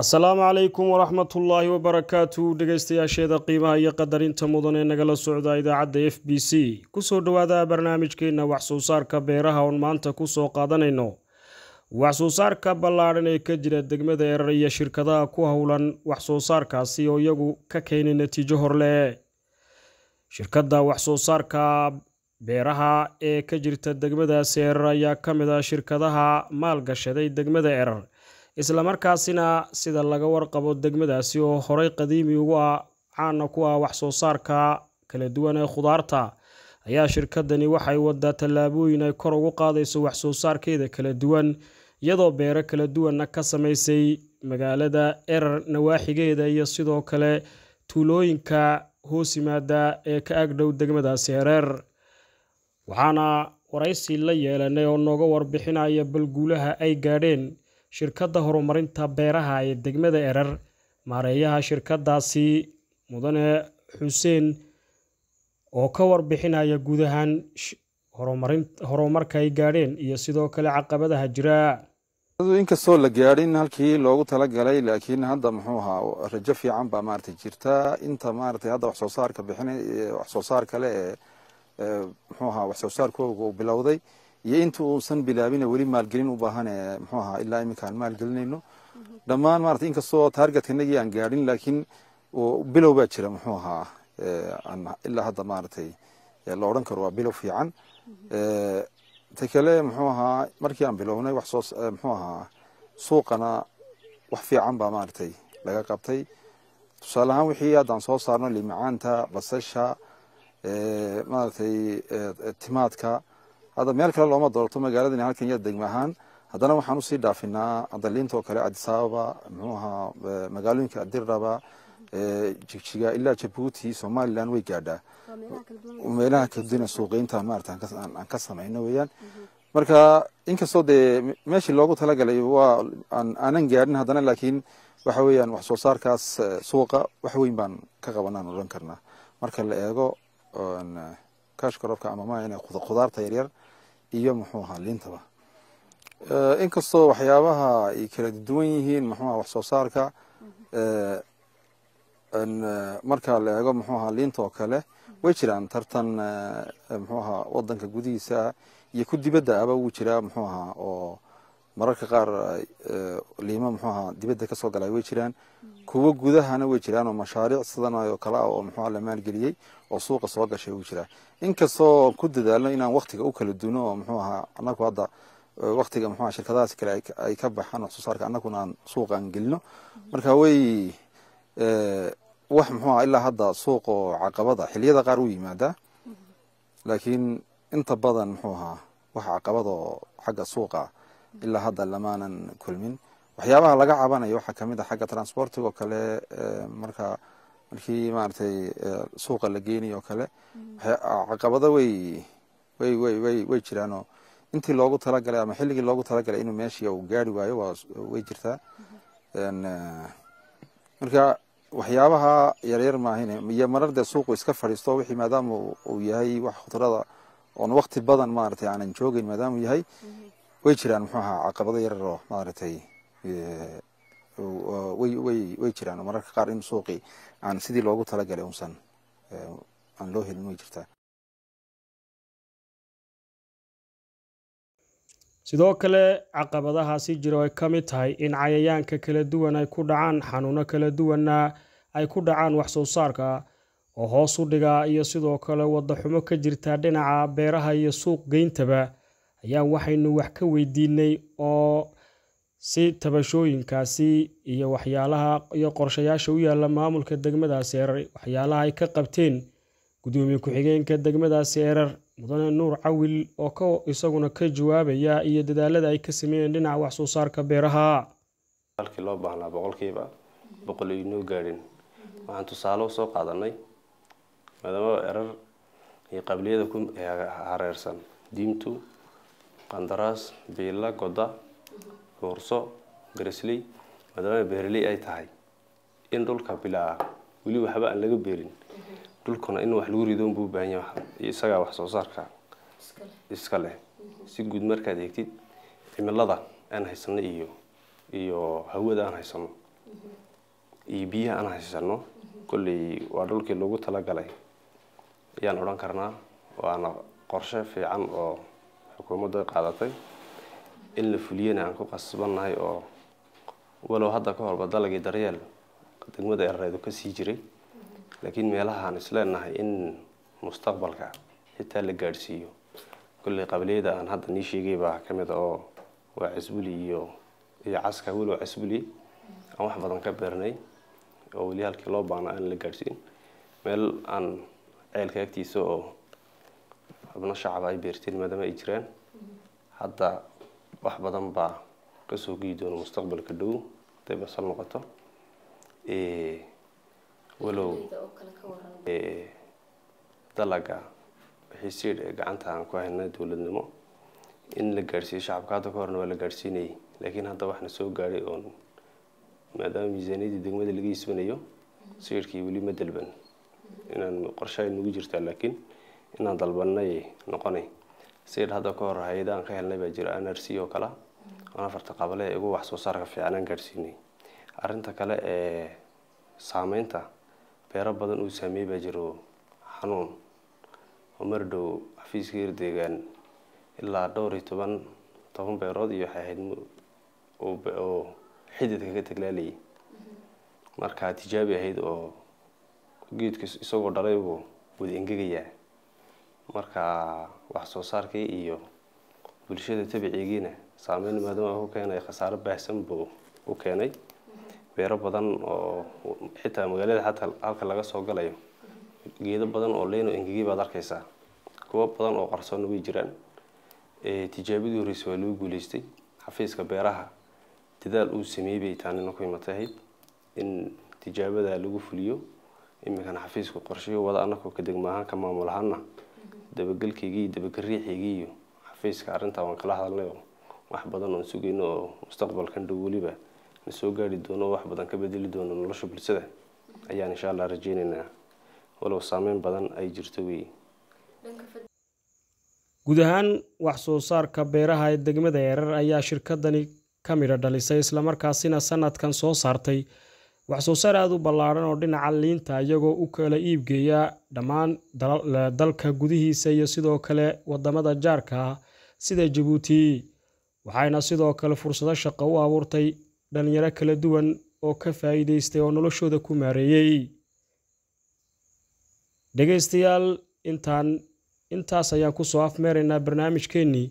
assalaamu calaykum waraxmatullaahi wabarakaatu dhegeystayaasheeda qiimaha iyo qadarinta mudan ee nagala socda idaacadda f b c kusoo dhowaada barnaamijkeenna waxsoo saarka beeraha oon maanta kusoo qaadanayno wax-soo saarka ballaadhan ee ka jira degmada erar iyo shirkadaha ku howlan waxsoo saarkaasi oo iyagu ka keenay natiijo horle shirkadda waxsoo saarka beeraha ee ka jirta degmadaasi erar ayaa ka mid ah shirkadaha maalgashaday degmada erar islamarkaasina sida laga warqabo degmadaasi oo horay qadiimi ugu ah caana ku ah wax soo saarka kala duwan ee khudaarta ayaa shirkadani waxay wadaa tallaabooyin ay kor ugu qaadayso wax soo saarkeeda kala duwan iyadoo beero kala duwanna ka samaysay magaalada erar nawaaxigeeda iyo sidoo kale tuulooyinka hoos yimaada ee ka agdhow degmadaasi hereer waxaana waraysi la yeelanay oo nooga warbixinaya balguulaha ay gaadheen shirkadda horumarinta beeraha ee degmada erar maareeyaha shirkaddaasi mudane xuseen oo ka warbixinaya guud ahaan horumarka ay gaadheen iyo sidoo kale caqabadaha jira inkastoo la gaadhin halkii loogu talagalay laakiin hadda muxuu ahaa rajo fiican baa maarata jirta inta maarata hadda wax soo saarka bixin wax soo saar kale ee muxuu ahaa wax soo saarkooga uu bilowday iyo inta uusan bilaabin weli maalgelin ubaahan baahan mxuu ahaa ilaa iminka aan maalgelinayno dhammaan maarata inkastoo targetka inagii aan gaadhin laakiin bilow baa jira muxuu ahaa ilaa hadda maaratay la odhan karo waa bilow fiican ta kale muxuu ahaa markii aan bilownay wax soo ahaa suuqana wax fiican baa maaragtay laga qabtay tusaale ahaan wixii haddaan soo saarno limacaanta basasha maaragtay timaadka hadda meel kale looma doorto magaaladan halkan yaa degma ahaan haddana waxaan usii dhaafinaa adaliinta oo kale cadisababa mxuahaa eh, magaalooyinka adirraba eh, jigjiga ilaa jabuuti somalilan way gaadhaa meelaha kadina suuqeynta maarata aan ka samayno weeyaan mhm. marka inkastoo dee meeshii loogu talagalay waa aanan gaadhin haddana laakiin waxa weeyaan wax soo saarkaas eh, suuqa wax weyn baan ka qabanaan odhan karnaa marka la eego kashka robka ama ma khudaarta yaryar iyo muxuu ahaa liintaba eh, inkastoo waxyaabaha ay kala duwan yihiin muxuuaha wax soo saarka eh, eh, marka la eego muxuu ahaa liinta oo kale way jiraan tartan muxuu ahaa wadanka gudihiisa iyo ku dibadda aba wuu jiraa muxuu ahaa oo mararka qaar liima muxuu ahaa dibadda kasoo soo galay way jiraan kuwo gudahana way jiraan oo mashaariic sidanoo kale ah oo muxuua ah la maalgeliyey oo suuqa soo gashay wuu jiraa inkastoo ku dadaalno inaan waqtiga u kala duno oo muxuu ahaa anagu hadda waktiga muxuaha shirkadahaas kale ay ka baxaan wax soo saarka annaguna aan suuqaan gelino marka way wax muxuuaha ilaa hadda suuqoo caqabada xiliyada qaar u yimaadaa laakiin inta badan muxuu ahaa wax caqabad oo xagga suuqa ilaa hadda lamaanan kulmin waxyaabaha laga cabanayo waxaa kamid a ah xagga transportig oo kale eh, marka markii maaragtay eh, suuqa la geenayo oo kale mm-hmm. ah, caqabado wey wey wey wey wey jiraanoo intii loogu talagalay ama xilligii loogu talagalay inuu meeshii uu gaari waayo waa way jirtaa mm-hmm. eh, marka waxyaabaha yaryar maahin iyo marar dee suuqu iska fadhiisto wixii maadaama uu yahay wax khudrada oon wakti badan maaragtay aanan joogin maadaama yahay mm-hmm. way jiraan muxuu ahaa caqabado yaryar maaragtay Eh, way jiraan mararka qaar in suuqii aan sidii loogu talagalay unsan eh, aan loo helin way jirtaa sidoo kale caqabadahaasi jiro ay ka mid tahay in cayayaanka kala duwan ay ku dhacaan xanuuno kala duwanna ay ku dhacaan wax soo saarka oo hoos u dhigaa iyo sidoo kale wadaxumo ka jirtaa dhinaca beeraha iyo suuq geyntaba ayaan waxaynu wax ka weydiinay oo si tabashooyinkaasi iyo waxyaalaha iyo qorshayaasha u yaalla maamulka degmadaasi erar waxyaalaha ay ka qabteen gudoomiye ku-xigeenka degmadaasi erar mudane nuur cawil oo ka isaguna ka jawaabaya iyo dadaalada ay ka sameeyeen dhinaca waxsoo saarka beeraha halkii loo baahnaa boqolkiiba boqol aynoo gaadhin waxaan tusaale usoo qaadanay maadaama erar iyo qabliyada ku hareersan diimtu qandaraas biila goda boorso garasley maadaama beeraley ay tahay in dhulka bilaa weli waxba aan laga beerin dhulkuna in wax lagu rido unbuu baahan yahay isagaa wax soo saarka iska leh si guud markaad eegtid cimilada aan haysano iyo iyo hawada aan haysano iyo biyaha aan haysano kolley waa dhulkii lagu talagalay ayaan odhan karnaa waana qorshe fiican oo xukuumadda qaadatay in la fuliyana aan ku qasbannahay oo walow hadda ka horba dalagii daryeel degmada erareedu ka sii jiray laakiin meelaha aan isleenahay in mustaqbalka xitaa la gaadhsiiyo kulley qabaliyada aan hadda nii sheegay baa ka mid oo waa casbuli iyo iyo caska walow casbuli aan wax badan ka beernay oo weli halkii loo baana aan la gaadhsiin meel aan ceelka agtiisa oo xubno shacab ay beerteen maadaama ay jiraan hadda wax badan baa kasoo gii doona mustaqbalka dhow haday basal noqoto walow dalaga wixii bixiisiidh ee gacanta aan ku hayna dowladnimo in la gaadhsiiyo shacabka hadda ka horna waa la gaadhsiinayay laakiin hadda waxna soo gaadhay oon maadaama miisaaniyadii degmada laga iibsanayo mhm. siirhkii weli ma dalban mhm. inaan qorshahay nugu jirtaa laakiin inaan dalbanay noqonay sayid hadda ka hor hay adaan ka helnay baa jira n c oo kale oo afarta qabale igu wax soo saarka fiican aan gaadhsiinay arinta kale ee saameynta beero badan uu saameeyey baa jiro xanuun oo mardhow xafiiska yar deegaan ilaa dhowr iyo toban toban beerood iyo waxay ahayd oo xididka ka taglaalayay marka tijaabi ahayd oo geedka isagoo dhalay uu wada engegayaa markaa wax soo saarkii iyo bulshada tabicigiina saameyn maadaama ku keenay khasaaro baahsan buu u keenay beero badan oo xitaa magaalada xataa halka laga soo galayo geedo badan oo leyno engegay baad arkaysaa kuwo badan oo qarsoonna way jiraan eh, tijaabadii horeysa waa loo guuleystay xafiiska beeraha dadaal uu sameeyey bay taanina ku imata ahayd in tijaabada lagu fuliyo iminkana xafiiska qorshiyo wada anakoo ka degmaahaan ka maamul ahaana dabagelkaygii iyo dabagariixaygii iyo xafiiska arrintaa waan kala hadalnay oo wax badan oon sugayno oo mustaqbalkan dhow weliba na soo gaari doono oo wax badan ka bedeli doono nolosha bulshada ayaan insha allah rajeynaynaa walow saameyn badan ay jirto wey guud ahaan wax soo saarka beeraha ee degmada eerar ayaa shirkadani ka midho dhalisay islamarkaasina sanadkan soo saartay wax soo saar aad u ballaaran oo dhinaca liinta iyagoo u kala iibgeeya dhammaan eh, dalka gudihiisa iyo sidoo kale wadamada jaarka ah sida jabuuti waxayna sidoo kale fursado shaqo u abuurtay dhalinyaro kala duwan oo ka faa'iidaystay oo noloshooda ku maareeyey dhegaystayaal intaan intaas ayaan ku soo afmeeraynaa barnaamijkeennii